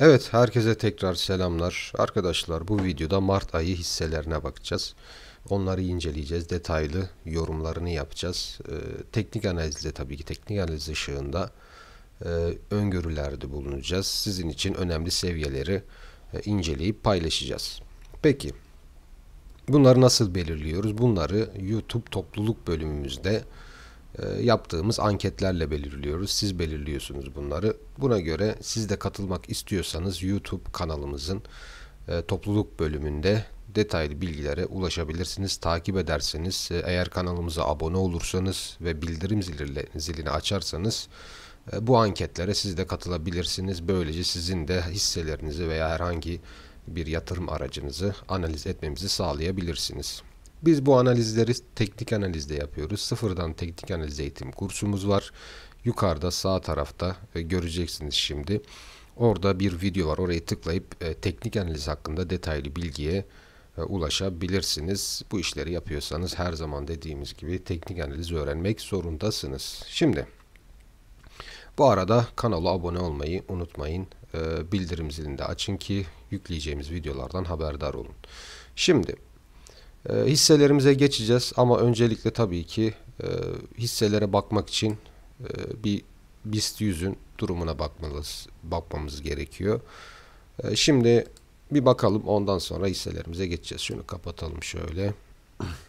Evet herkese tekrar selamlar. Arkadaşlar bu videoda Mart ayı hisselerine bakacağız. Onları inceleyeceğiz. Detaylı yorumlarını yapacağız. Ee, teknik analizde tabii ki teknik analiz ışığında e, öngörülerde bulunacağız. Sizin için önemli seviyeleri e, inceleyip paylaşacağız. Peki bunları nasıl belirliyoruz? Bunları YouTube topluluk bölümümüzde e, yaptığımız anketlerle belirliyoruz. Siz belirliyorsunuz bunları. Buna göre siz de katılmak istiyorsanız YouTube kanalımızın e, topluluk bölümünde detaylı bilgilere ulaşabilirsiniz. Takip ederseniz e, eğer kanalımıza abone olursanız ve bildirim zilini açarsanız bu anketlere siz de katılabilirsiniz. Böylece sizin de hisselerinizi veya herhangi bir yatırım aracınızı analiz etmemizi sağlayabilirsiniz. Biz bu analizleri teknik analizde yapıyoruz. Sıfırdan teknik analiz eğitim kursumuz var. Yukarıda sağ tarafta e, göreceksiniz şimdi. Orada bir video var. Orayı tıklayıp e, teknik analiz hakkında detaylı bilgiye e, ulaşabilirsiniz. Bu işleri yapıyorsanız her zaman dediğimiz gibi teknik analiz öğrenmek zorundasınız. Şimdi bu arada kanala abone olmayı unutmayın. Bildirim zilini de açın ki yükleyeceğimiz videolardan haberdar olun. Şimdi ee, hisselerimize geçeceğiz ama öncelikle tabii ki e, hisselere bakmak için e, bir BIST 100'ün durumuna bakmalıyız, bakmamız gerekiyor. E, şimdi bir bakalım ondan sonra hisselerimize geçeceğiz. Şunu kapatalım şöyle.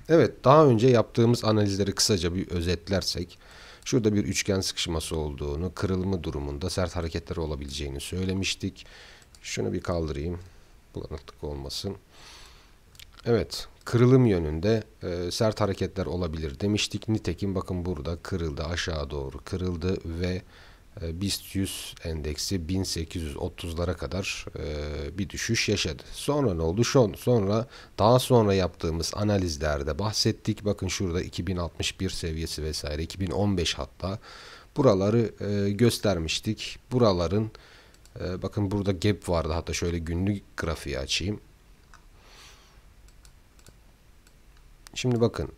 Evet daha önce yaptığımız analizleri kısaca bir özetlersek şurada bir üçgen sıkışması olduğunu, kırılımı durumunda sert hareketler olabileceğini söylemiştik. Şunu bir kaldırayım. Bulanıklık olmasın. Evet kırılım yönünde e, sert hareketler olabilir demiştik. Nitekim bakın burada kırıldı aşağı doğru kırıldı ve e, BIST 100 endeksi 1830'lara kadar e, bir düşüş yaşadı. Sonra ne oldu? Şu, sonra daha sonra yaptığımız analizlerde bahsettik. Bakın şurada 2061 seviyesi vesaire 2015 hatta buraları e, göstermiştik. Buraların e, bakın burada gap vardı hatta şöyle günlük grafiği açayım Şimdi bakın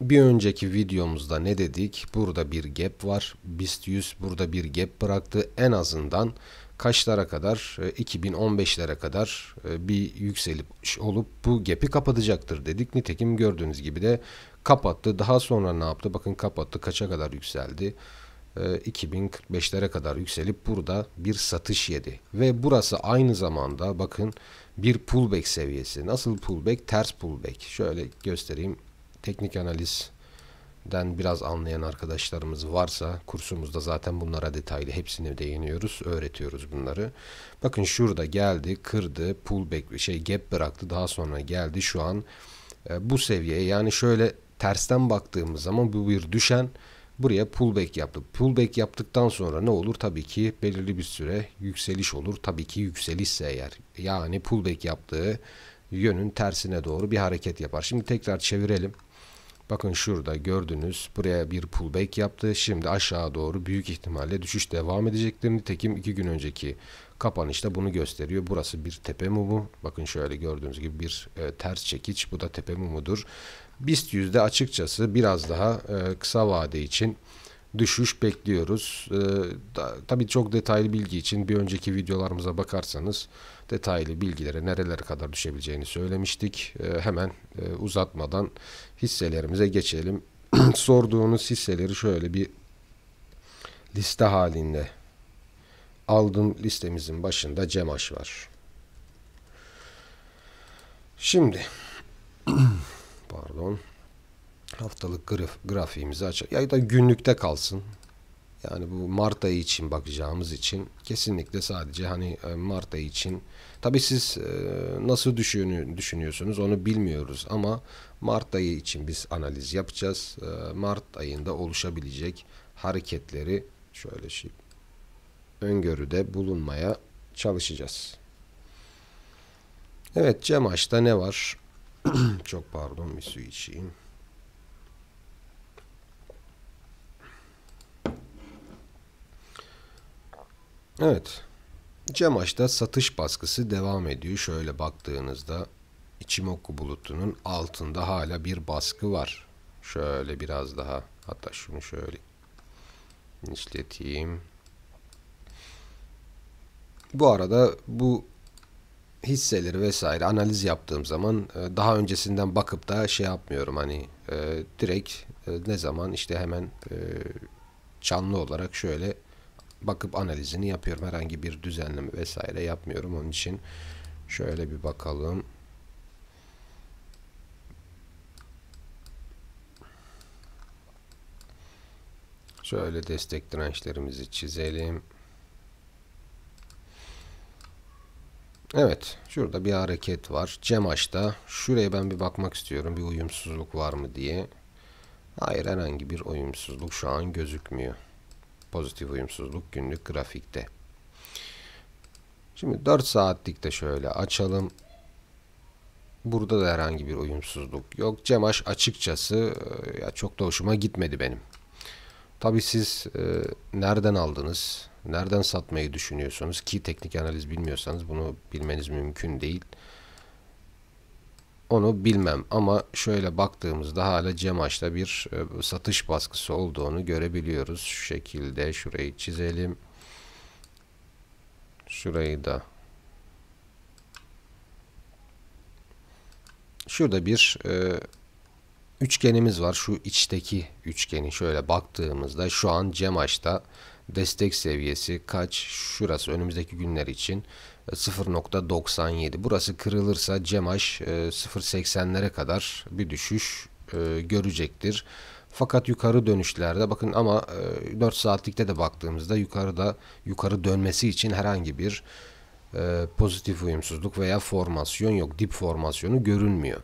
bir önceki videomuzda ne dedik? Burada bir gap var. BIST 100 burada bir gap bıraktı. En azından kaçlara kadar 2015'lere e, kadar e, bir yükseliş olup bu gap'i kapatacaktır dedik. Nitekim gördüğünüz gibi de kapattı. Daha sonra ne yaptı? Bakın kapattı. Kaça kadar yükseldi? 2045'lere e, kadar yükselip burada bir satış yedi. Ve burası aynı zamanda bakın bir pullback seviyesi. Nasıl pullback? Ters pullback. Şöyle göstereyim teknik analizden biraz anlayan arkadaşlarımız varsa kursumuzda zaten bunlara detaylı hepsini değiniyoruz, öğretiyoruz bunları. Bakın şurada geldi, kırdı, pullback şey gap bıraktı, daha sonra geldi şu an e, bu seviyeye yani şöyle tersten baktığımız zaman bu bir düşen buraya pullback yaptı. Pullback yaptıktan sonra ne olur? Tabii ki belirli bir süre yükseliş olur. Tabii ki yükselişse eğer. Yani pullback yaptığı yönün tersine doğru bir hareket yapar. Şimdi tekrar çevirelim. Bakın şurada gördünüz buraya bir pullback yaptı. Şimdi aşağı doğru büyük ihtimalle düşüş devam edecektir. Nitekim 2 gün önceki kapanışta bunu gösteriyor. Burası bir tepe mumu. Bakın şöyle gördüğünüz gibi bir e, ters çekiç. Bu da tepe mumudur. BIST yüzde açıkçası biraz daha e, kısa vade için düşüş bekliyoruz. E, da, tabii çok detaylı bilgi için bir önceki videolarımıza bakarsanız detaylı bilgilere nerelere kadar düşebileceğini söylemiştik. E, hemen e, uzatmadan hisselerimize geçelim. Sorduğunuz hisseleri şöyle bir liste halinde aldım listemizin başında Cemaş var. Şimdi pardon haftalık graf, grafiğimizi açar. Ya da günlükte kalsın. Yani bu Mart ayı için bakacağımız için kesinlikle sadece hani e, Mart ayı için tabii siz e, nasıl düşünüyorsunuz onu bilmiyoruz ama Mart ayı için biz analiz yapacağız. E, Mart ayında oluşabilecek hareketleri şöyle şey öngörüde bulunmaya çalışacağız. Evet Cemaş'ta ne var? Çok pardon bir su içeyim. Evet. Cemaş'ta satış baskısı devam ediyor. Şöyle baktığınızda Ichimoku bulutunun altında hala bir baskı var. Şöyle biraz daha hatta şunu şöyle işleteyim. Bu arada bu hisseleri vesaire analiz yaptığım zaman e, daha öncesinden bakıp da şey yapmıyorum hani e, direkt e, ne zaman işte hemen canlı olarak şöyle bakıp analizini yapıyorum. Herhangi bir düzenleme vesaire yapmıyorum. Onun için şöyle bir bakalım. Şöyle destek dirençlerimizi çizelim. Evet. Şurada bir hareket var. Cemaş'ta şuraya ben bir bakmak istiyorum. Bir uyumsuzluk var mı diye. Hayır herhangi bir uyumsuzluk şu an gözükmüyor. Pozitif uyumsuzluk günlük grafikte. Şimdi 4 saatlikte şöyle açalım. Burada da herhangi bir uyumsuzluk yok. Cemaş açıkçası e, ya çok da hoşuma gitmedi benim. Tabii siz e, nereden aldınız, nereden satmayı düşünüyorsunuz ki teknik analiz bilmiyorsanız bunu bilmeniz mümkün değil onu bilmem ama şöyle baktığımızda hala Cemaş'ta bir e, satış baskısı olduğunu görebiliyoruz. Şu şekilde şurayı çizelim. Şurayı da Şurada bir e, üçgenimiz var. Şu içteki üçgeni şöyle baktığımızda şu an Cemaş'ta destek seviyesi kaç? Şurası önümüzdeki günler için 0.97. Burası kırılırsa CEMAŞ 0.80'lere e, kadar bir düşüş e, görecektir. Fakat yukarı dönüşlerde bakın ama 4 e, saatlikte de baktığımızda yukarıda yukarı dönmesi için herhangi bir pozitif uyumsuzluk veya formasyon yok. Dip formasyonu görünmüyor.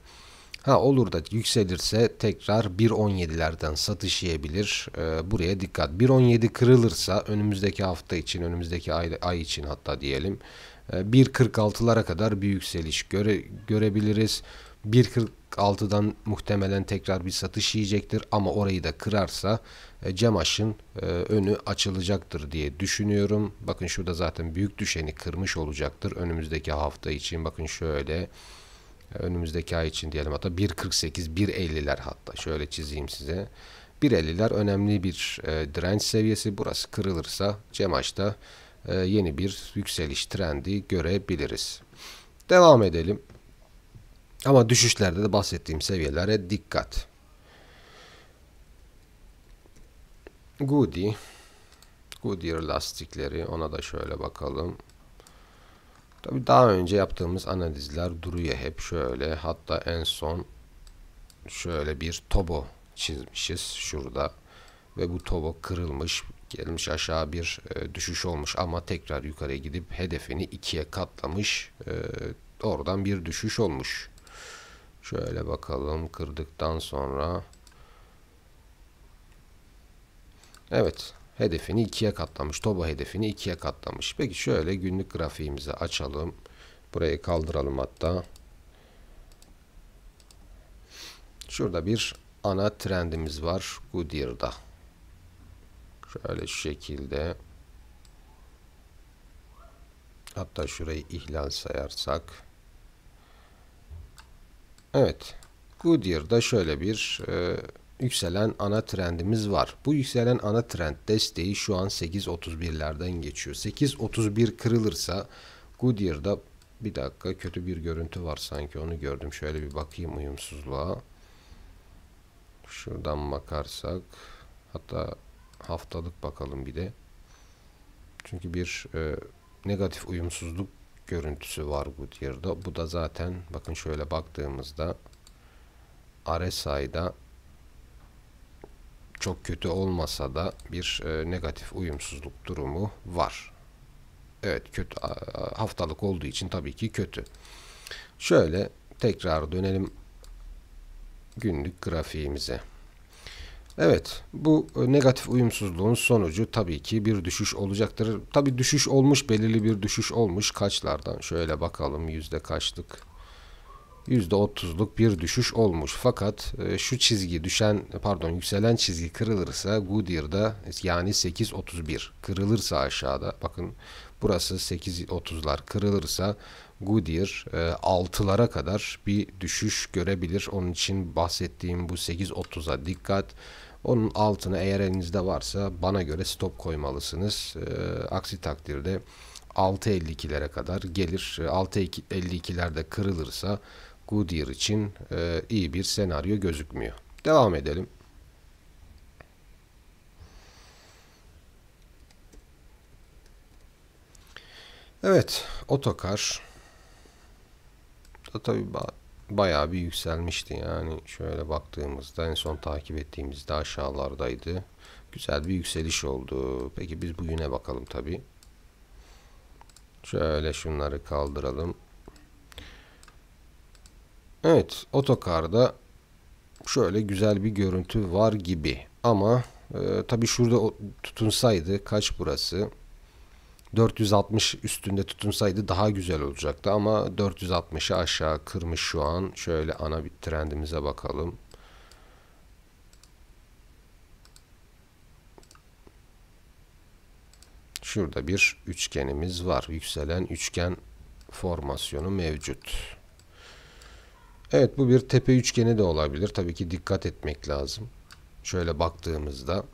Ha olur da yükselirse tekrar 1.17'lerden satış yiyebilir. Ee, buraya dikkat. 1.17 kırılırsa önümüzdeki hafta için, önümüzdeki ay, ay için hatta diyelim 1.46'lara ee, kadar bir yükseliş göre, görebiliriz. 1.46'dan muhtemelen tekrar bir satış yiyecektir ama orayı da kırarsa e, Cemaş'ın e, önü açılacaktır diye düşünüyorum. Bakın şurada zaten büyük düşeni kırmış olacaktır önümüzdeki hafta için. Bakın şöyle e, önümüzdeki ay için diyelim hatta 1.48 1.50'ler hatta şöyle çizeyim size. 1.50'ler önemli bir direnç seviyesi. Burası kırılırsa Cemaş'ta da ee, yeni bir yükseliş trendi görebiliriz. Devam edelim. Ama düşüşlerde de bahsettiğim seviyelere dikkat. Goody. Goodyear lastikleri ona da şöyle bakalım. Tabi daha önce yaptığımız analizler duruyor hep şöyle. Hatta en son şöyle bir tobo çizmişiz şurada. Ve bu tobo kırılmış gelmiş aşağı bir e, düşüş olmuş ama tekrar yukarıya gidip hedefini ikiye katlamış e, oradan bir düşüş olmuş. Şöyle bakalım kırdıktan sonra evet hedefini ikiye katlamış. Toba hedefini ikiye katlamış. Peki şöyle günlük grafiğimizi açalım. Burayı kaldıralım hatta. Şurada bir ana trendimiz var Goodyear'da. Şöyle şu şekilde. Hatta şurayı ihlal sayarsak. Evet. Goodyear'da şöyle bir e, yükselen ana trendimiz var. Bu yükselen ana trend desteği şu an 8.31'lerden geçiyor. 8.31 kırılırsa Goodyear'da bir dakika kötü bir görüntü var sanki onu gördüm. Şöyle bir bakayım uyumsuzluğa. Şuradan bakarsak hatta haftalık bakalım bir de. Çünkü bir e, negatif uyumsuzluk görüntüsü var Goodyear'da. Bu da zaten bakın şöyle baktığımızda RSI'da çok kötü olmasa da bir e, negatif uyumsuzluk durumu var. Evet kötü haftalık olduğu için tabii ki kötü. Şöyle tekrar dönelim günlük grafiğimize. Evet, bu e, negatif uyumsuzluğun sonucu tabii ki bir düşüş olacaktır. Tabii düşüş olmuş, belirli bir düşüş olmuş. Kaçlardan şöyle bakalım yüzde kaçlık? Yüzde otuzluk bir düşüş olmuş. Fakat e, şu çizgi düşen, pardon yükselen çizgi kırılırsa Goodyear'da yani 8.31 kırılırsa aşağıda. Bakın burası 8.30'lar kırılırsa Goodyear 6'lara e, kadar bir düşüş görebilir. Onun için bahsettiğim bu 8.30'a dikkat. Onun altına eğer elinizde varsa bana göre stop koymalısınız. Ee, aksi takdirde 6.52'lere kadar gelir. 6.52'lerde ee, kırılırsa Goodyear için e, iyi bir senaryo gözükmüyor. Devam edelim. Evet, otokar. Tabii bayağı bir yükselmişti. Yani şöyle baktığımızda en son takip ettiğimizde aşağılardaydı. Güzel bir yükseliş oldu. Peki biz bugüne bakalım tabi. Şöyle şunları kaldıralım. Evet otokarda şöyle güzel bir görüntü var gibi. Ama e, tabi şurada tutunsaydı kaç burası? 460 üstünde tutunsaydı daha güzel olacaktı ama 460'ı aşağı kırmış şu an. Şöyle ana bir trendimize bakalım. Şurada bir üçgenimiz var. Yükselen üçgen formasyonu mevcut. Evet bu bir tepe üçgeni de olabilir. Tabii ki dikkat etmek lazım. Şöyle baktığımızda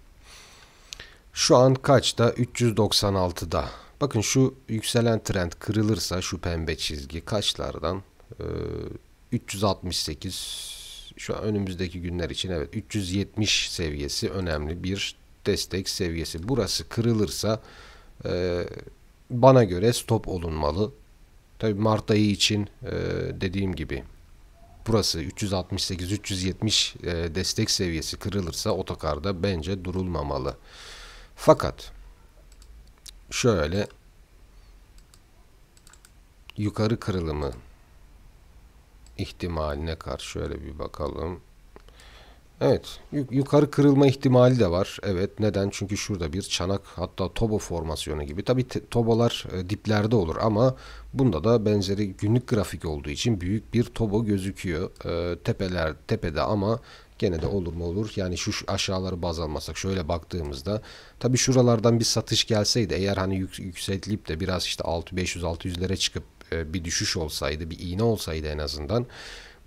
şu an kaçta? 396'da. Bakın şu yükselen trend kırılırsa şu pembe çizgi kaçlardan? Ee, 368 şu an önümüzdeki günler için evet 370 seviyesi önemli bir destek seviyesi. Burası kırılırsa e, bana göre stop olunmalı. Tabi Mart ayı için e, dediğim gibi burası 368-370 e, destek seviyesi kırılırsa otokarda bence durulmamalı. Fakat şöyle yukarı kırılımı ihtimaline karşı şöyle bir bakalım. Evet yukarı kırılma ihtimali de var. Evet neden? Çünkü şurada bir çanak hatta tobo formasyonu gibi. Tabii tobolar e, diplerde olur ama bunda da benzeri günlük grafik olduğu için büyük bir tobo gözüküyor. E, tepeler tepede ama Gene de olur mu olur. Yani şu aşağıları baz almasak şöyle baktığımızda tabi şuralardan bir satış gelseydi eğer hani yük, yükseltilip de biraz işte 6500 600'lere çıkıp e, bir düşüş olsaydı bir iğne olsaydı en azından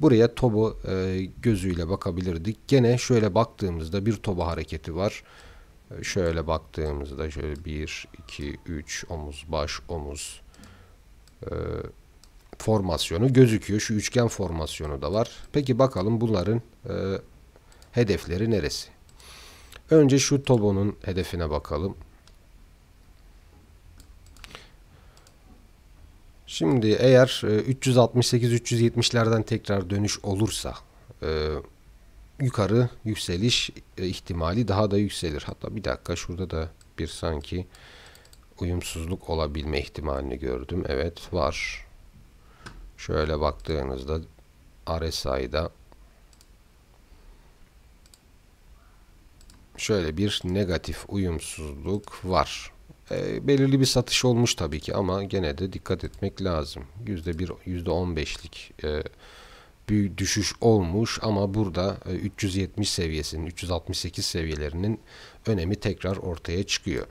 buraya tobu e, gözüyle bakabilirdik. Gene şöyle baktığımızda bir toba hareketi var. E, şöyle baktığımızda şöyle 1, 2, 3 omuz, baş, omuz e, formasyonu gözüküyor. Şu üçgen formasyonu da var. Peki bakalım bunların e, Hedefleri neresi? Önce şu Tobo'nun hedefine bakalım. Şimdi eğer 368-370'lerden e, tekrar dönüş olursa e, yukarı yükseliş e, ihtimali daha da yükselir. Hatta bir dakika şurada da bir sanki uyumsuzluk olabilme ihtimalini gördüm. Evet var. Şöyle baktığınızda RSI'da şöyle bir negatif uyumsuzluk var. E, belirli bir satış olmuş tabii ki ama gene de dikkat etmek lazım. %1, %15'lik e, bir düşüş olmuş ama burada 370 e, seviyesinin 368 seviyelerinin önemi tekrar ortaya çıkıyor.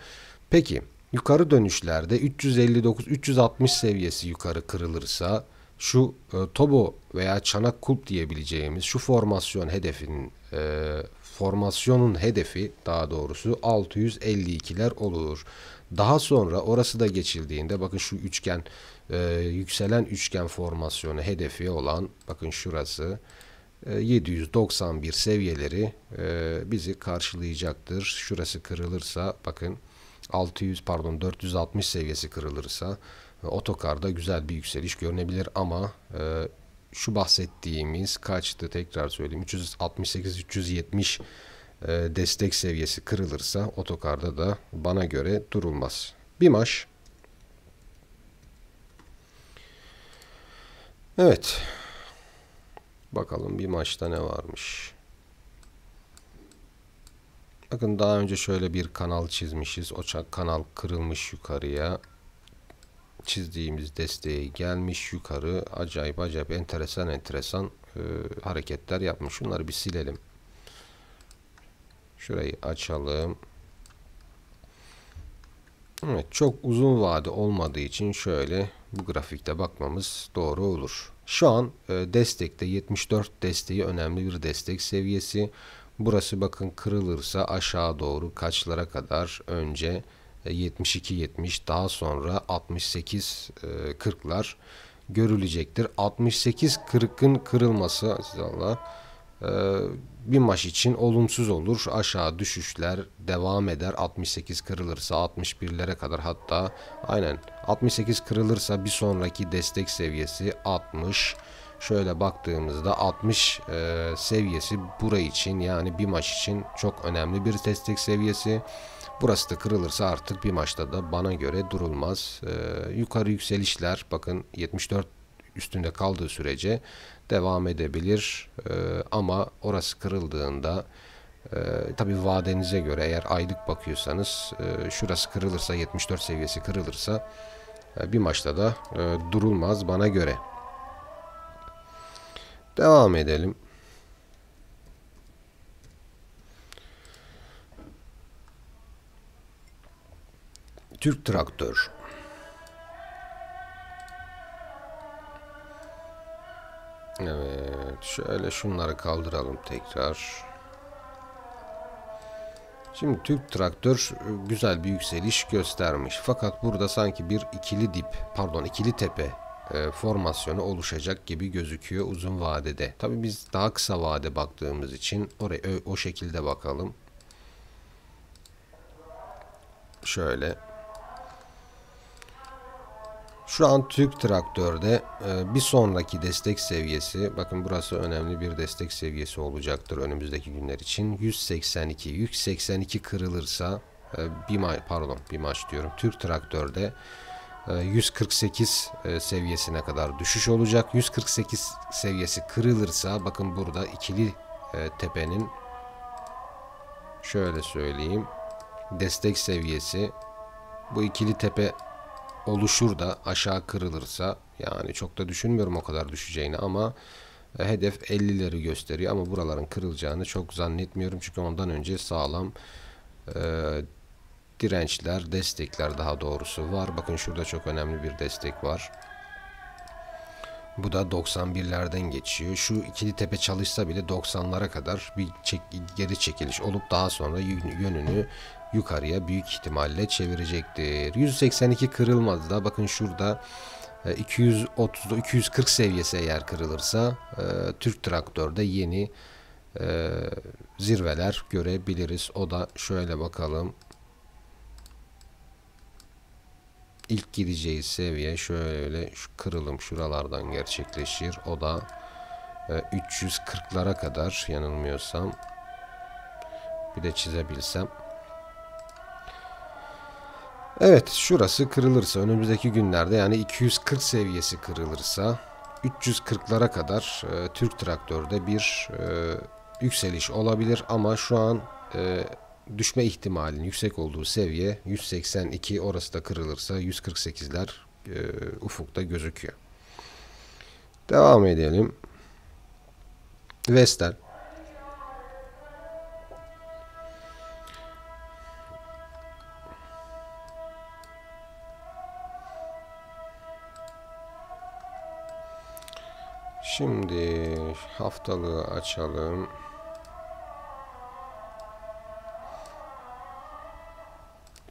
Peki yukarı dönüşlerde 359-360 seviyesi yukarı kırılırsa şu e, Tobo veya çanak kulp diyebileceğimiz şu formasyon hedefinin e, formasyonun hedefi daha doğrusu 652'ler olur. Daha sonra orası da geçildiğinde bakın şu üçgen e, yükselen üçgen formasyonu hedefi olan bakın şurası 791 e, seviyeleri e, bizi karşılayacaktır. Şurası kırılırsa bakın 600 pardon 460 seviyesi kırılırsa e, otokarda güzel bir yükseliş görünebilir ama şu bahsettiğimiz kaçtı tekrar söyleyeyim 368-370 e, destek seviyesi kırılırsa otokarda da bana göre durulmaz. Bimaş. Evet. Bakalım bir maçta ne varmış. Bakın daha önce şöyle bir kanal çizmişiz. O kanal kırılmış yukarıya çizdiğimiz desteği gelmiş yukarı acayip acayip enteresan enteresan e, hareketler yapmış. Şunları bir silelim. Şurayı açalım. Evet çok uzun vade olmadığı için şöyle bu grafikte bakmamız doğru olur. Şu an e, destekte 74 desteği önemli bir destek seviyesi. Burası bakın kırılırsa aşağı doğru kaçlara kadar önce 72-70 e, daha sonra 68-40'lar e, görülecektir. 68-40'ın kırılması Allah e, bir maç için olumsuz olur. Aşağı düşüşler devam eder. 68 kırılırsa 61'lere kadar hatta aynen 68 kırılırsa bir sonraki destek seviyesi 60. Şöyle baktığımızda 60 e, seviyesi burayı için yani bir maç için çok önemli bir destek seviyesi. Burası da kırılırsa artık bir maçta da bana göre durulmaz. Ee, yukarı yükselişler bakın 74 üstünde kaldığı sürece devam edebilir. Ee, ama orası kırıldığında e, tabii vadenize göre eğer aylık bakıyorsanız e, şurası kırılırsa 74 seviyesi kırılırsa e, bir maçta da e, durulmaz bana göre. Devam edelim. Türk Traktör Evet şöyle şunları kaldıralım tekrar. Şimdi Türk traktör e, güzel bir yükseliş göstermiş. Fakat burada sanki bir ikili dip, pardon ikili tepe e, formasyonu oluşacak gibi gözüküyor uzun vadede. Tabii biz daha kısa vade baktığımız için oraya o şekilde bakalım. Şöyle. Şu an Türk traktörde e, bir sonraki destek seviyesi, bakın burası önemli bir destek seviyesi olacaktır önümüzdeki günler için. 182, 182 kırılırsa, e, bir ma pardon bir maç diyorum, Türk traktörde 148 e, seviyesine kadar düşüş olacak. 148 seviyesi kırılırsa, bakın burada ikili tepenin, şöyle söyleyeyim, destek seviyesi, bu ikili tepe oluşur da aşağı kırılırsa yani çok da düşünmüyorum o kadar düşeceğini ama e, hedef 50'leri gösteriyor ama buraların kırılacağını çok zannetmiyorum çünkü ondan önce sağlam e, dirençler destekler daha doğrusu var bakın şurada çok önemli bir destek var bu da 91'lerden geçiyor. Şu ikili tepe çalışsa bile 90'lara kadar bir çek, geri çekiliş olup daha sonra yönünü yukarıya büyük ihtimalle çevirecektir. 182 kırılmadı da bakın şurada 230'da e, 240 seviyesi eğer kırılırsa e, Türk traktörde yeni e, zirveler görebiliriz. O da şöyle bakalım. İlk gideceği seviye şöyle şu kırılım şuralardan gerçekleşir. O da 340'lara kadar yanılmıyorsam bir de çizebilsem Evet şurası kırılırsa önümüzdeki günlerde yani 240 seviyesi kırılırsa 340'lara kadar e, Türk traktörde bir e, yükseliş olabilir ama şu an e, düşme ihtimalinin yüksek olduğu seviye 182 orası da kırılırsa 148'ler e, ufukta gözüküyor. Devam edelim. Vestel Şimdi haftalığı açalım.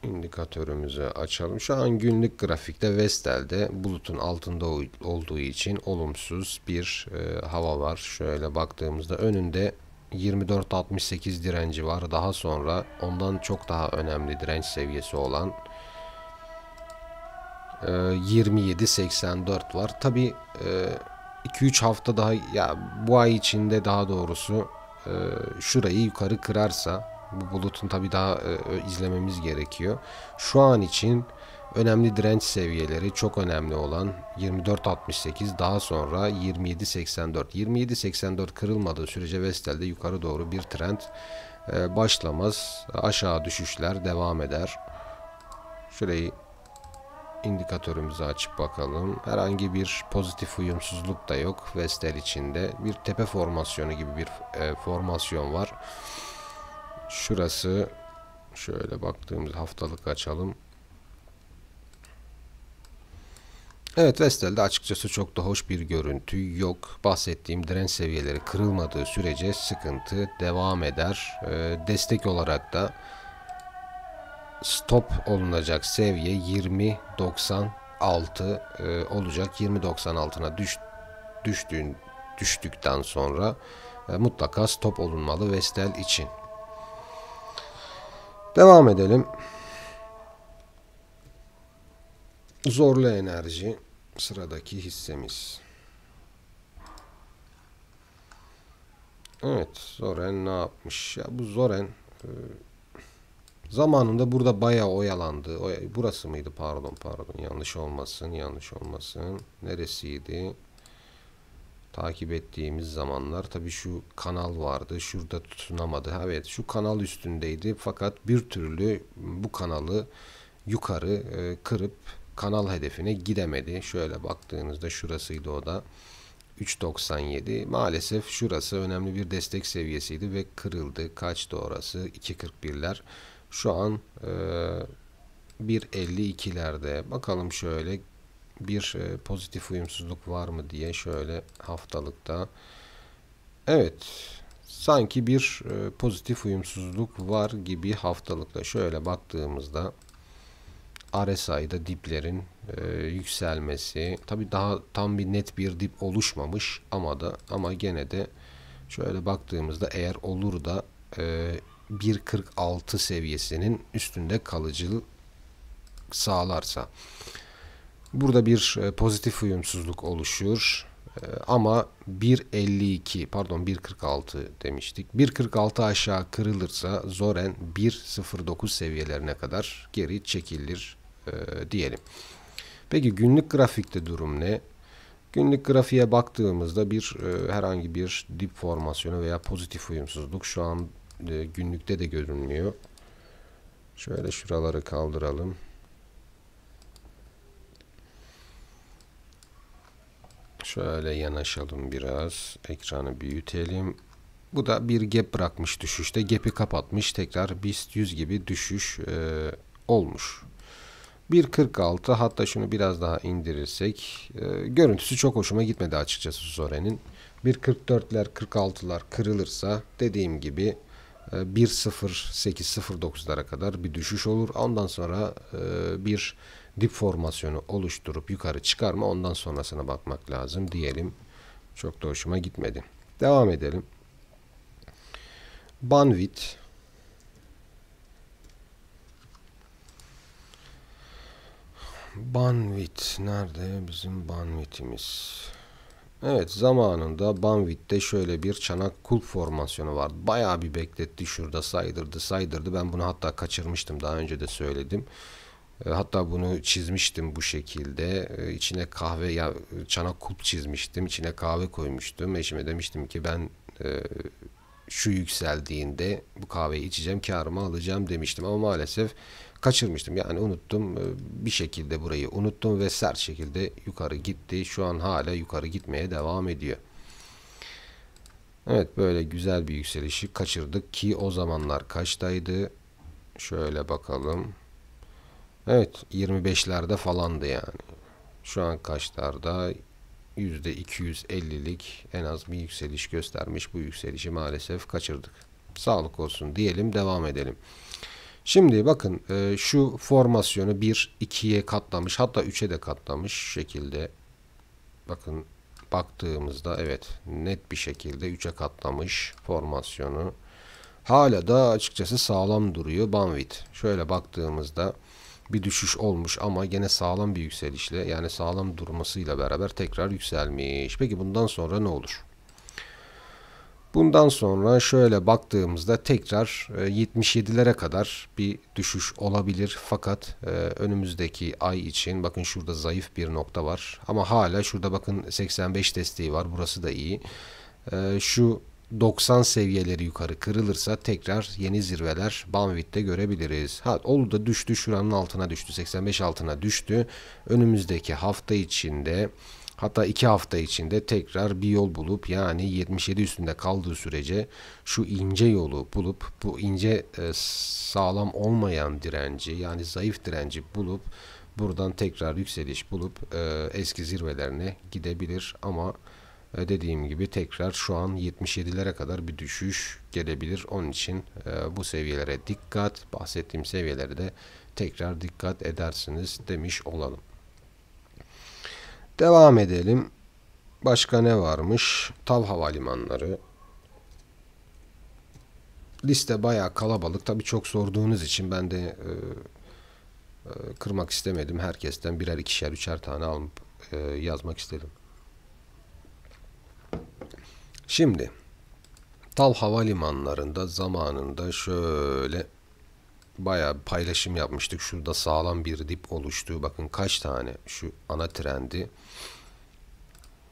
indikatörümüzü açalım. Şu an günlük grafikte Vestel'de bulutun altında olduğu için olumsuz bir e, hava var. Şöyle baktığımızda önünde 24.68 direnci var. Daha sonra ondan çok daha önemli direnç seviyesi olan e, 27.84 var. Tabi e, 2-3 hafta daha ya bu ay içinde daha doğrusu e, şurayı yukarı kırarsa bu bulutun tabi daha e, izlememiz gerekiyor. Şu an için önemli direnç seviyeleri çok önemli olan 24.68 daha sonra 27.84. 27.84 kırılmadığı sürece Vestel'de yukarı doğru bir trend e, başlamaz. Aşağı düşüşler devam eder. Şurayı indikatörümüzü açıp bakalım. Herhangi bir pozitif uyumsuzluk da yok Vestel içinde. Bir tepe formasyonu gibi bir e, formasyon var. Şurası şöyle baktığımız haftalık açalım. Evet Vestel'de açıkçası çok da hoş bir görüntü yok. Bahsettiğim direnç seviyeleri kırılmadığı sürece sıkıntı devam eder. Ee, destek olarak da stop olunacak seviye 20.96 e, olacak. 20.96'na düş, düştüğün, düştükten sonra e, mutlaka stop olunmalı Vestel için. Devam edelim. Zorlu enerji sıradaki hissemiz. Evet Zoren ne yapmış? Ya bu Zoren e, Zamanında burada bayağı oyalandı. burası mıydı? Pardon pardon. Yanlış olmasın. Yanlış olmasın. Neresiydi? Takip ettiğimiz zamanlar. Tabi şu kanal vardı. Şurada tutunamadı. Evet şu kanal üstündeydi. Fakat bir türlü bu kanalı yukarı e, kırıp kanal hedefine gidemedi. Şöyle baktığınızda şurasıydı o da. 3.97 maalesef şurası önemli bir destek seviyesiydi ve kırıldı. Kaçtı orası? 2.41'ler. Şu an e, 1.52'lerde. Bakalım şöyle bir e, pozitif uyumsuzluk var mı diye şöyle haftalıkta. Evet. Sanki bir e, pozitif uyumsuzluk var gibi haftalıkta. Şöyle baktığımızda RSI'da diplerin e, yükselmesi. Tabi daha tam bir net bir dip oluşmamış ama da ama gene de şöyle baktığımızda eğer olur da e, 1.46 seviyesinin üstünde kalıcılık sağlarsa. Burada bir e, pozitif uyumsuzluk oluşur. E, ama 1.52 pardon 1.46 demiştik. 1.46 aşağı kırılırsa Zoren 1.09 seviyelerine kadar geri çekilir e, diyelim. Peki günlük grafikte durum ne? Günlük grafiğe baktığımızda bir herhangi bir dip formasyonu veya pozitif uyumsuzluk şu an e, günlükte de görünmüyor. Şöyle şuraları kaldıralım. Şöyle yanaşalım biraz. Ekranı büyütelim. Bu da bir gap bırakmış düşüşte. Gap'i kapatmış. Tekrar BIST 100 gibi düşüş e, olmuş. 1.46 hatta şunu biraz daha indirirsek e, görüntüsü çok hoşuma gitmedi açıkçası Zore'nin. 1.44'ler 46'lar kırılırsa dediğim gibi 1.08.09'lara ee, kadar bir düşüş olur. Ondan sonra e, bir dip formasyonu oluşturup yukarı çıkarma ondan sonrasına bakmak lazım diyelim. Çok da hoşuma gitmedi. Devam edelim. Banvit. Banvit nerede bizim Banvit'imiz? Evet zamanında Banvit'te şöyle bir çanak kulp formasyonu vardı. Bayağı bir bekletti şurada saydırdı saydırdı. Ben bunu hatta kaçırmıştım daha önce de söyledim. E, hatta bunu çizmiştim bu şekilde. E, içine kahve ya çanak kulp çizmiştim. İçine kahve koymuştum. Eşime demiştim ki ben e, şu yükseldiğinde bu kahveyi içeceğim, karımı alacağım demiştim ama maalesef kaçırmıştım. Yani unuttum e, bir şekilde burayı unuttum ve sert şekilde yukarı gitti. Şu an hala yukarı gitmeye devam ediyor. Evet böyle güzel bir yükselişi kaçırdık ki o zamanlar kaçtaydı? Şöyle bakalım. Evet 25'lerde falandı yani. Şu an kaçlarda? %250'lik en az bir yükseliş göstermiş. Bu yükselişi maalesef kaçırdık. Sağlık olsun diyelim devam edelim. Şimdi bakın e, şu formasyonu 1, 2'ye katlamış hatta 3'e de katlamış şekilde. Bakın baktığımızda evet net bir şekilde 3'e katlamış formasyonu. Hala da açıkçası sağlam duruyor bandwidth. Şöyle baktığımızda bir düşüş olmuş ama gene sağlam bir yükselişle yani sağlam durmasıyla beraber tekrar yükselmiş. Peki bundan sonra ne olur? Bundan sonra şöyle baktığımızda tekrar 77'lere e, kadar bir düşüş olabilir. Fakat e, önümüzdeki ay için bakın şurada zayıf bir nokta var. Ama hala şurada bakın 85 desteği var. Burası da iyi. E, şu 90 seviyeleri yukarı kırılırsa tekrar yeni zirveler Banvit'te görebiliriz. Ha oldu da düştü şuranın altına düştü 85 altına düştü. Önümüzdeki hafta içinde Hatta iki hafta içinde tekrar bir yol bulup yani 77 üstünde kaldığı sürece şu ince yolu bulup bu ince e, sağlam olmayan direnci yani zayıf direnci bulup buradan tekrar yükseliş bulup e, eski zirvelerine gidebilir ama e, dediğim gibi tekrar şu an 77'lere kadar bir düşüş gelebilir. Onun için bu seviyelere dikkat bahsettiğim seviyelere de tekrar dikkat edersiniz demiş olalım. Devam edelim. Başka ne varmış? Tav havalimanları. Liste bayağı kalabalık. Tabii çok sorduğunuz için ben de e, e, kırmak istemedim. Herkesten birer ikişer üçer tane alıp e, yazmak istedim. Şimdi Tal havalimanlarında zamanında şöyle bayağı paylaşım yapmıştık. Şurada sağlam bir dip oluştu. Bakın kaç tane şu ana trendi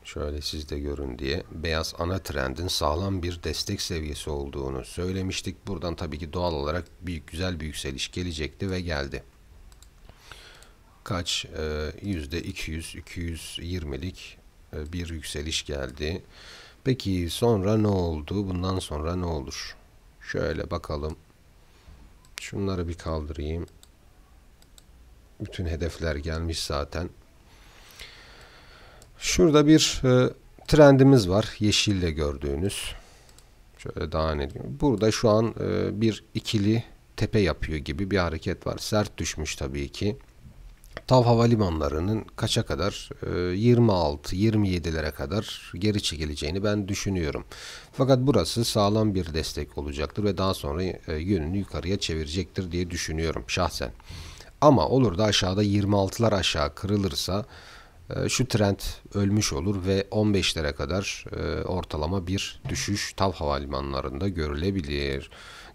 şöyle siz de görün diye beyaz ana trendin sağlam bir destek seviyesi olduğunu söylemiştik. Buradan tabii ki doğal olarak büyük güzel bir yükseliş gelecekti ve geldi. Kaç? Ee, yüzde %200, 220'lik e, bir yükseliş geldi. Peki sonra ne oldu? Bundan sonra ne olur? Şöyle bakalım. Şunları bir kaldırayım. Bütün hedefler gelmiş zaten. Şurada bir e, trendimiz var. Yeşille gördüğünüz. Şöyle daha ne diyeyim. Burada şu an e, bir ikili tepe yapıyor gibi bir hareket var. Sert düşmüş tabii ki. Tav havalimanlarının kaça kadar 26-27'lere e, kadar geri çekileceğini ben düşünüyorum. Fakat burası sağlam bir destek olacaktır ve daha sonra e, yönünü yukarıya çevirecektir diye düşünüyorum şahsen. Ama olur da aşağıda 26'lar aşağı kırılırsa e, şu trend ölmüş olur ve 15'lere kadar ortalama bir düşüş TAV havalimanlarında görülebilir.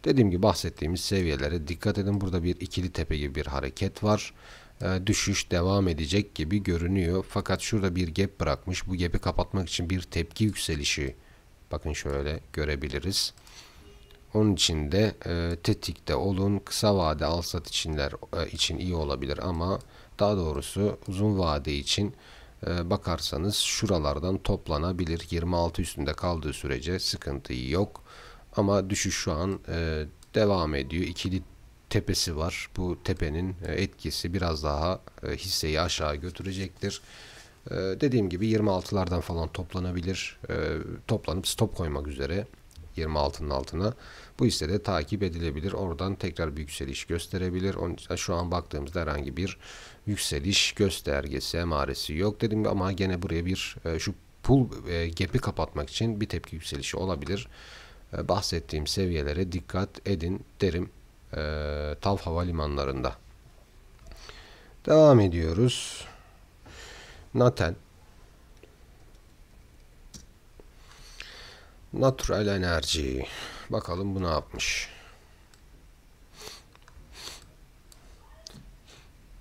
Dediğim gibi bahsettiğimiz seviyelere dikkat edin. Burada bir ikili tepe gibi bir hareket var. E, düşüş devam edecek gibi görünüyor. Fakat şurada bir gap bırakmış. Bu gap'i kapatmak için bir tepki yükselişi bakın şöyle görebiliriz. Onun için de e, tetikte olun. Kısa vade alsat içinler e, için iyi olabilir ama daha doğrusu uzun vade için e, bakarsanız şuralardan toplanabilir. 26 üstünde kaldığı sürece sıkıntı yok. Ama düşüş şu an e, devam ediyor. İkili tepesi var. Bu tepenin e, etkisi biraz daha e, hisseyi aşağı götürecektir. E, dediğim gibi 26'lardan falan toplanabilir. Toplanıp stop koymak üzere 26'nın altına. Bu hisse de takip edilebilir. Oradan tekrar bir yükseliş gösterebilir. Şu an baktığımızda herhangi bir yükseliş göstergesi, emaresi yok dedim ama gene buraya bir şu pull gap'i kapatmak için bir tepki yükselişi olabilir. Bahsettiğim seviyelere dikkat edin derim e, TAV havalimanlarında. Devam ediyoruz. Naten. Natural enerji. Bakalım bu ne yapmış.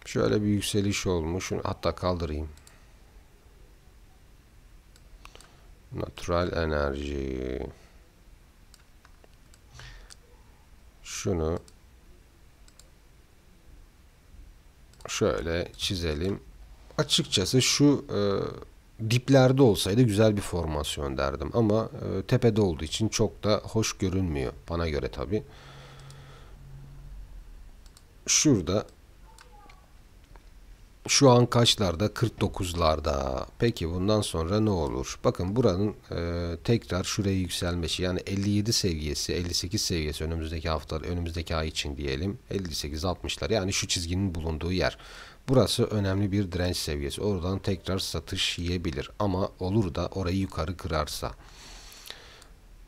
Şöyle bir yükseliş olmuş. Hatta kaldırayım. Natural enerji. Şunu şöyle çizelim. Açıkçası şu e, diplerde olsaydı güzel bir formasyon derdim ama e, tepede olduğu için çok da hoş görünmüyor bana göre tabi. Şurada şu an kaçlarda? 49'larda. Peki bundan sonra ne olur? Bakın buranın e, tekrar şuraya yükselmesi yani 57 seviyesi, 58 seviyesi önümüzdeki hafta, önümüzdeki ay için diyelim. 58-60'lar yani şu çizginin bulunduğu yer. Burası önemli bir direnç seviyesi. Oradan tekrar satış yiyebilir ama olur da orayı yukarı kırarsa.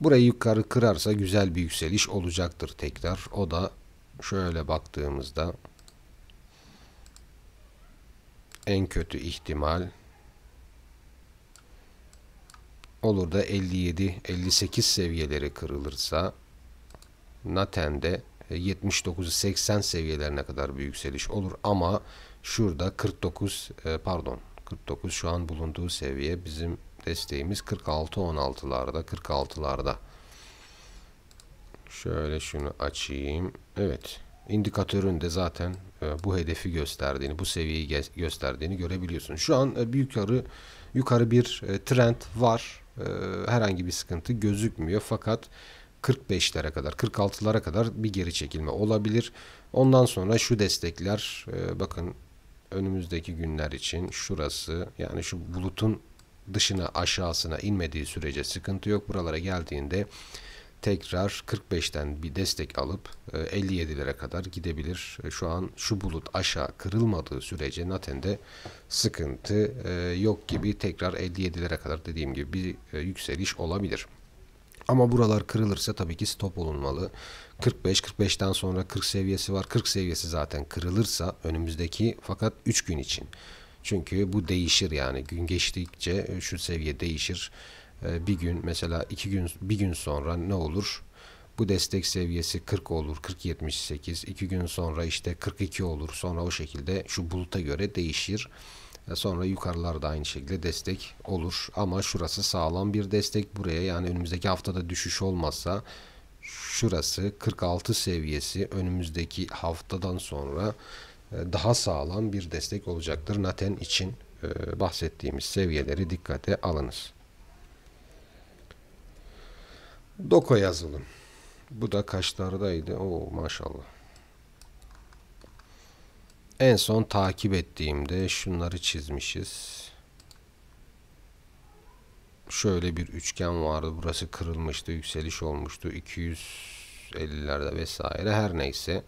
Burayı yukarı kırarsa güzel bir yükseliş olacaktır tekrar. O da şöyle baktığımızda en kötü ihtimal olur da 57 58 seviyeleri kırılırsa Naten'de 79 80 seviyelerine kadar bir yükseliş olur ama şurada 49 e, pardon 49 şu an bulunduğu seviye bizim desteğimiz 46 16'larda 46'larda şöyle şunu açayım evet indikatörün de zaten e, bu hedefi gösterdiğini, bu seviyeyi gösterdiğini görebiliyorsun. Şu an e, bir yukarı yukarı bir e, trend var. Herhangi bir sıkıntı gözükmüyor fakat 45'lere kadar 46'lara kadar bir geri çekilme olabilir. Ondan sonra şu destekler bakın önümüzdeki günler için şurası yani şu bulutun dışına aşağısına inmediği sürece sıkıntı yok. Buralara geldiğinde tekrar 45'ten bir destek alıp 57'lere e, kadar gidebilir. E, şu an şu bulut aşağı kırılmadığı sürece Naten'de sıkıntı e, yok gibi tekrar 57'lere kadar dediğim gibi bir yükseliş olabilir. Ama buralar kırılırsa tabii ki stop olunmalı. 45, 45'ten sonra 40 seviyesi var. 40 seviyesi zaten kırılırsa önümüzdeki fakat 3 gün için. Çünkü bu değişir yani gün geçtikçe şu seviye değişir. Ee, bir gün mesela iki gün bir gün sonra ne olur? Bu destek seviyesi 40 olur, 40-78, 2 gün sonra işte 42 olur. Sonra o şekilde şu buluta göre değişir. Ee, sonra yukarılarda aynı şekilde destek olur. Ama şurası sağlam bir destek buraya. Yani önümüzdeki haftada düşüş olmazsa şurası 46 seviyesi önümüzdeki haftadan sonra e, daha sağlam bir destek olacaktır. Naten için e, bahsettiğimiz seviyeleri dikkate alınız. Doko yazılım. Bu da kaçlardaydı? Oo maşallah. En son takip ettiğimde şunları çizmişiz. Şöyle bir üçgen vardı. Burası kırılmıştı. Yükseliş olmuştu. 250'lerde vesaire. Her neyse.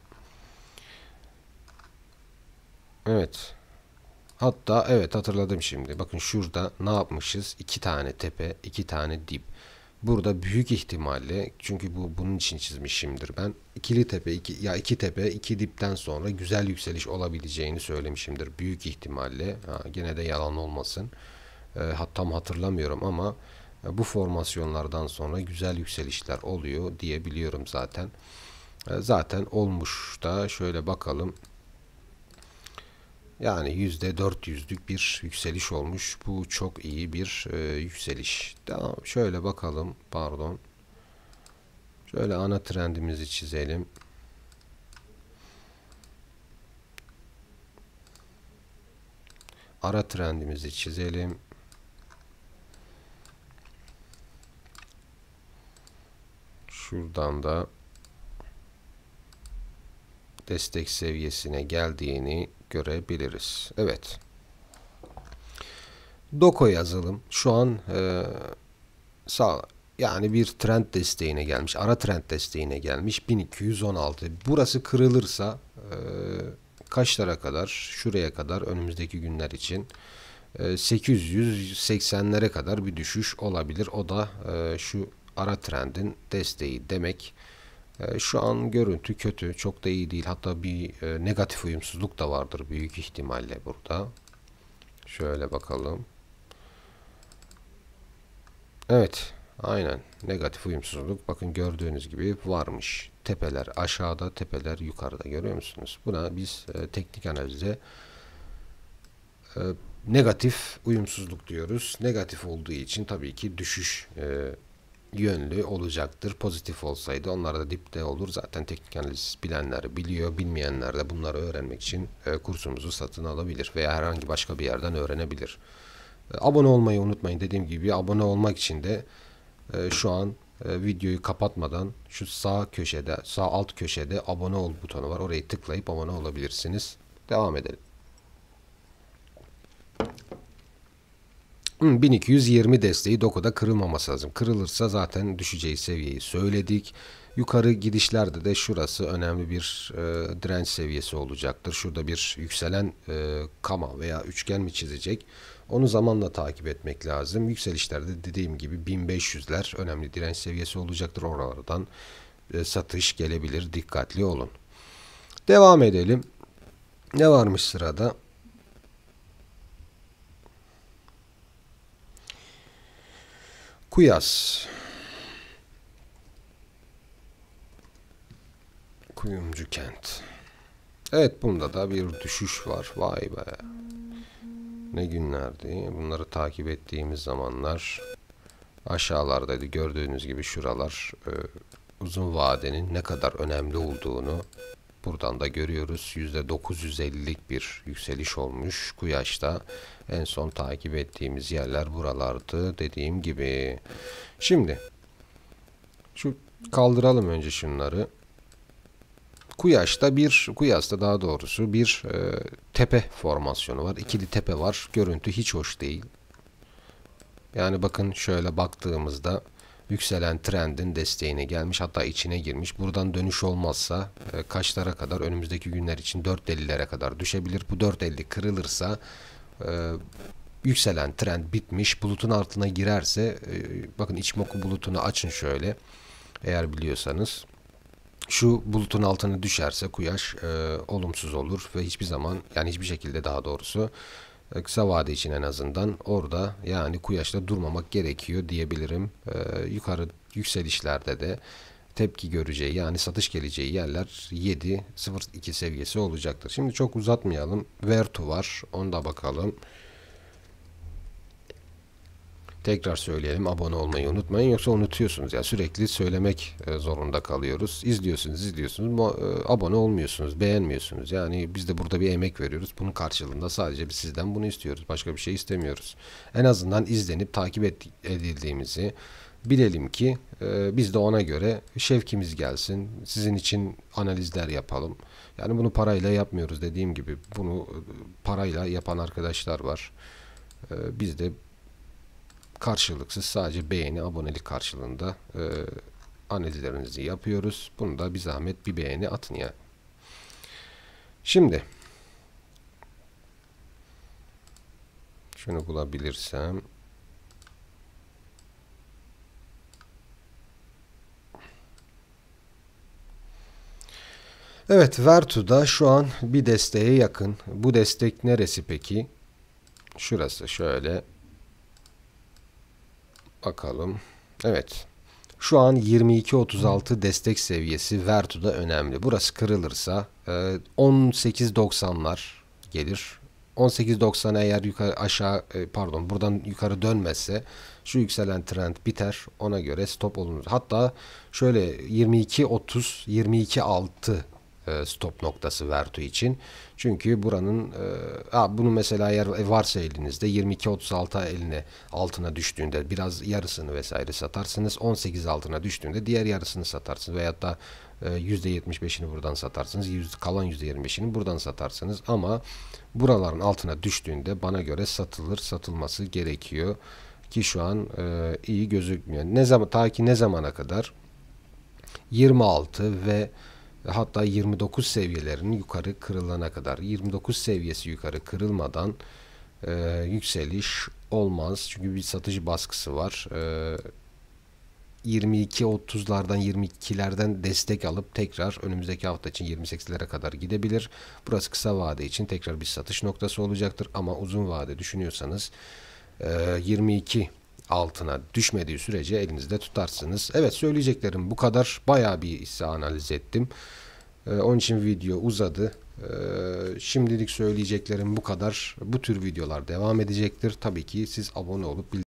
Evet. Hatta evet hatırladım şimdi. Bakın şurada ne yapmışız? İki tane tepe, iki tane dip. Burada büyük ihtimalle çünkü bu bunun için çizmişimdir ben. İkili tepe iki, ya iki tepe iki dipten sonra güzel yükseliş olabileceğini söylemişimdir büyük ihtimalle. Ha, gene de yalan olmasın. E, ee, hat, tam hatırlamıyorum ama e, bu formasyonlardan sonra güzel yükselişler oluyor diyebiliyorum zaten. E, zaten olmuş da şöyle bakalım. Yani yüzde dört yüzlük bir yükseliş olmuş. Bu çok iyi bir e, yükseliş. Tamam şöyle bakalım. Pardon. Şöyle ana trendimizi çizelim. Ara trendimizi çizelim. Şuradan da destek seviyesine geldiğini görebiliriz. Evet. Doko yazalım. Şu an e, sağ yani bir trend desteğine gelmiş. Ara trend desteğine gelmiş. 1216. Burası kırılırsa e, kaçlara kadar? Şuraya kadar önümüzdeki günler için. 880'lere e, kadar bir düşüş olabilir. O da e, şu ara trendin desteği demek. Ee, şu an görüntü kötü, çok da iyi değil. Hatta bir e, negatif uyumsuzluk da vardır büyük ihtimalle burada. Şöyle bakalım. Evet, aynen negatif uyumsuzluk. Bakın gördüğünüz gibi varmış. Tepeler aşağıda, tepeler yukarıda görüyor musunuz? Buna biz e, teknik analizde e, negatif uyumsuzluk diyoruz. Negatif olduğu için tabii ki düşüş e, yönlü olacaktır. Pozitif olsaydı onlar da dipte olur. Zaten teknik analiz bilenler biliyor. Bilmeyenler de bunları öğrenmek için e, kursumuzu satın alabilir veya herhangi başka bir yerden öğrenebilir. E, abone olmayı unutmayın. Dediğim gibi abone olmak için de e, şu an videoyu kapatmadan şu sağ köşede, sağ alt köşede abone ol butonu var. Orayı tıklayıp abone olabilirsiniz. Devam edelim. 1220 hmm, desteği dokuda kırılmaması lazım. Kırılırsa zaten düşeceği seviyeyi söyledik. Yukarı gidişlerde de şurası önemli bir e, direnç seviyesi olacaktır. Şurada bir yükselen e, kama veya üçgen mi çizecek? Onu zamanla takip etmek lazım. Yükselişlerde dediğim gibi 1500'ler önemli direnç seviyesi olacaktır. Oralardan e, satış gelebilir. Dikkatli olun. Devam edelim. Ne varmış sırada? Kuyas. Kuyumcu kent. Evet bunda da bir düşüş var. Vay be. Ne günlerdi. Bunları takip ettiğimiz zamanlar aşağılardaydı. Gördüğünüz gibi şuralar e, uzun vadenin ne kadar önemli olduğunu Buradan da görüyoruz %950'lik bir yükseliş olmuş Kuyaş'ta. En son takip ettiğimiz yerler buralardı dediğim gibi. Şimdi şu kaldıralım önce şunları. Kuyaş'ta bir, Kuyaş'ta daha doğrusu bir e, tepe formasyonu var. İkili tepe var. Görüntü hiç hoş değil. Yani bakın şöyle baktığımızda yükselen trendin desteğine gelmiş hatta içine girmiş. Buradan dönüş olmazsa e, kaçlara kadar önümüzdeki günler için 4.50'lere kadar düşebilir. Bu 4.50 kırılırsa e, yükselen trend bitmiş. Bulutun altına girerse e, bakın içmoku bulutunu açın şöyle eğer biliyorsanız. Şu bulutun altına düşerse kuyaş e, olumsuz olur ve hiçbir zaman yani hiçbir şekilde daha doğrusu e, kısa vade için en azından orada yani kuyaşta durmamak gerekiyor diyebilirim. E, yukarı yükselişlerde de tepki göreceği yani satış geleceği yerler 7.02 seviyesi olacaktır. Şimdi çok uzatmayalım. Vertu var. Onda bakalım. Tekrar söyleyelim abone olmayı unutmayın yoksa unutuyorsunuz. Yani sürekli söylemek e, zorunda kalıyoruz. izliyorsunuz izliyorsunuz, e, abone olmuyorsunuz, beğenmiyorsunuz. Yani biz de burada bir emek veriyoruz. Bunun karşılığında sadece biz sizden bunu istiyoruz. Başka bir şey istemiyoruz. En azından izlenip takip edildiğimizi bilelim ki e, biz de ona göre şevkimiz gelsin. Sizin için analizler yapalım. Yani bunu parayla yapmıyoruz dediğim gibi. Bunu parayla yapan arkadaşlar var. biz de karşılıksız sadece beğeni, abonelik karşılığında e, analizlerinizi yapıyoruz. Bunu da bir zahmet bir beğeni atın ya. Şimdi şunu bulabilirsem Evet Vertu'da şu an bir desteğe yakın. Bu destek neresi peki? Şurası şöyle Bakalım. Evet. Şu an 22.36 destek seviyesi Vertu'da önemli. Burası kırılırsa 18.90'lar e, gelir. 18.90 eğer yukarı aşağı e, pardon buradan yukarı dönmezse şu yükselen trend biter. Ona göre stop olunur. Hatta şöyle 22.30 22.6 e, stop noktası Vertu için. Çünkü buranın e, bunu mesela eğer varsa elinizde 22-36 eline altına düştüğünde biraz yarısını vesaire satarsınız. 18 altına düştüğünde diğer yarısını satarsınız. Veyahut da e, %75'ini buradan satarsınız. 100, kalan %25'ini buradan satarsınız. Ama buraların altına düştüğünde bana göre satılır satılması gerekiyor. Ki şu an e, iyi gözükmüyor. Ne zaman ta ki ne zamana kadar 26 ve hatta 29 seviyelerinin yukarı kırılana kadar 29 seviyesi yukarı kırılmadan e, yükseliş olmaz çünkü bir satış baskısı var e, 22-30'lardan 22'lerden destek alıp tekrar önümüzdeki hafta için 28'lere kadar gidebilir. Burası kısa vade için tekrar bir satış noktası olacaktır ama uzun vade düşünüyorsanız 22 e, altına düşmediği sürece elinizde tutarsınız. Evet söyleyeceklerim bu kadar. Bayağı bir hisse analiz ettim. Ee, onun için video uzadı. Ee, şimdilik söyleyeceklerim bu kadar. Bu tür videolar devam edecektir. Tabii ki siz abone olup